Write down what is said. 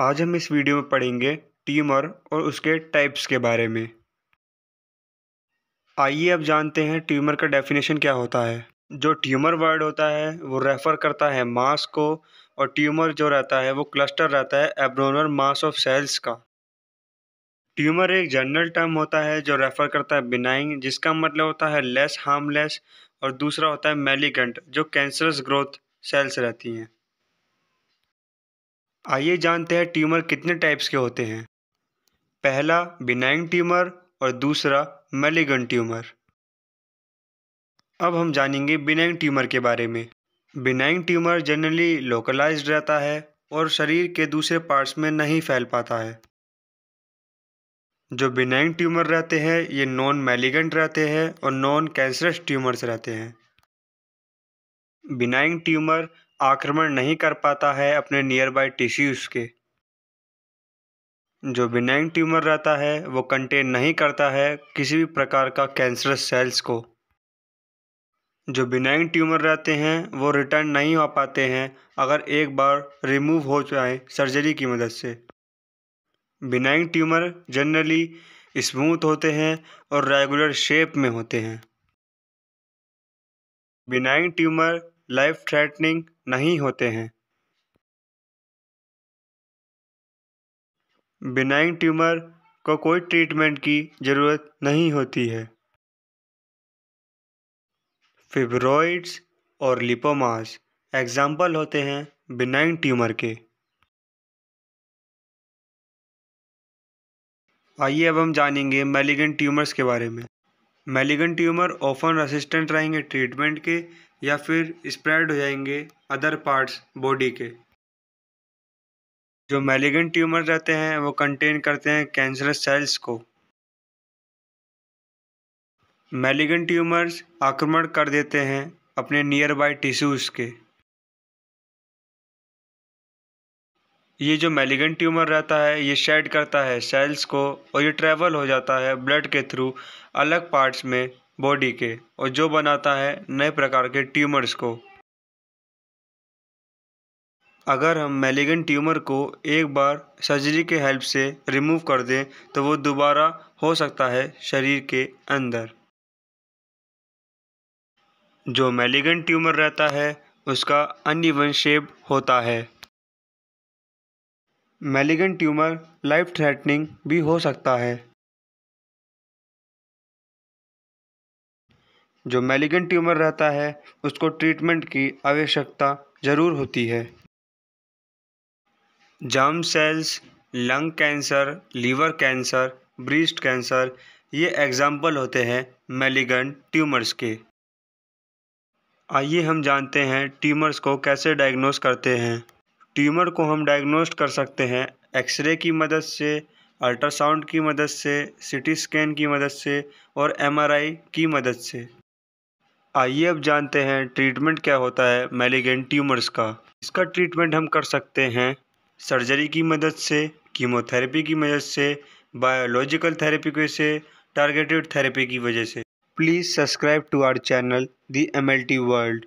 आज हम इस वीडियो में पढ़ेंगे ट्यूमर और उसके टाइप्स के बारे में आइए अब जानते हैं ट्यूमर का डेफिनेशन क्या होता है जो ट्यूमर वर्ड होता है वो रेफ़र करता है मास को और ट्यूमर जो रहता है वो क्लस्टर रहता है एब्रोनर मास ऑफ सेल्स का ट्यूमर एक जनरल टर्म होता है जो रेफ़र करता है बिनाइंग जिसका मतलब होता है लेस हार्मलेस और दूसरा होता है मेलीगेंट जो कैंसरस ग्रोथ सेल्स रहती हैं आइए जानते हैं ट्यूमर कितने टाइप्स के होते हैं पहला बिनाइन ट्यूमर और दूसरा मेलीगन ट्यूमर अब हम जानेंगे बिनाइन ट्यूमर के बारे में बिनाइन ट्यूमर जनरली लोकलाइज्ड रहता है और शरीर के दूसरे पार्ट्स में नहीं फैल पाता है जो बिनाइन ट्यूमर रहते हैं ये नॉन मेलीगेंट रहते हैं और नॉन कैंसरस ट्यूमर्स रहते हैं बिनाइन ट्यूमर आक्रमण नहीं कर पाता है अपने नियर बाय टिश्यूज़ के जो बिनाइन ट्यूमर रहता है वो कंटेन नहीं करता है किसी भी प्रकार का कैंसरस सेल्स को जो बिनाइन ट्यूमर रहते हैं वो रिटर्न नहीं हो पाते हैं अगर एक बार रिमूव हो जाए सर्जरी की मदद से बिनाइन ट्यूमर जनरली स्मूथ होते हैं और रेगुलर शेप में होते हैं बिनाइन ट्यूमर लाइफ थ्रेटनिंग नहीं होते हैं बिनाइन ट्यूमर को कोई ट्रीटमेंट की ज़रूरत नहीं होती है फिब्रॉइड्स और लिपोमास एग्जाम्पल होते हैं बिनाइन ट्यूमर के आइए अब हम जानेंगे मेलिगन ट्यूमर्स के बारे में मेलिगन ट्यूमर ऑफन रेसिस्टेंट रहेंगे ट्रीटमेंट के या फिर स्प्रेड हो जाएंगे अदर पार्ट्स बॉडी के जो मेलिगन ट्यूमर रहते हैं वो कंटेन करते हैं कैंसरस सेल्स को मेलिगन ट्यूमर्स आक्रमण कर देते हैं अपने नियर बाय टिश्यूज़ के ये जो मेलिगन ट्यूमर रहता है ये शेड करता है सेल्स को और ये ट्रेवल हो जाता है ब्लड के थ्रू अलग पार्ट्स में बॉडी के और जो बनाता है नए प्रकार के ट्यूमर्स को अगर हम मेलिगन ट्यूमर को एक बार सर्जरी के हेल्प से रिमूव कर दें तो वो दोबारा हो सकता है शरीर के अंदर जो मेलिगन ट्यूमर रहता है उसका अनइवन शेप होता है मेलिगन ट्यूमर लाइफ थ्रेटनिंग भी हो सकता है जो मैलिगन ट्यूमर रहता है उसको ट्रीटमेंट की आवश्यकता ज़रूर होती है germ cells lung cancer liver cancer breast cancer ये एग्जाम्पल होते हैं मेलिगन ट्यूमर्स के आइए हम जानते हैं ट्यूमर्स को कैसे डायग्नोस करते हैं ट्यूमर को हम डायग्नोस कर सकते हैं एक्सरे की मदद से अल्ट्रासाउंड की मदद से सीटी स्कैन की मदद से और एमआरआई की मदद से आइए अब जानते हैं ट्रीटमेंट क्या होता है मेलिगेंट ट्यूमर्स का इसका ट्रीटमेंट हम कर सकते हैं सर्जरी की मदद से कीमोथेरेपी की मदद से बायोलॉजिकल थेरेपी के से टारगेटेड थेरेपी की वजह से please subscribe to our channel the M world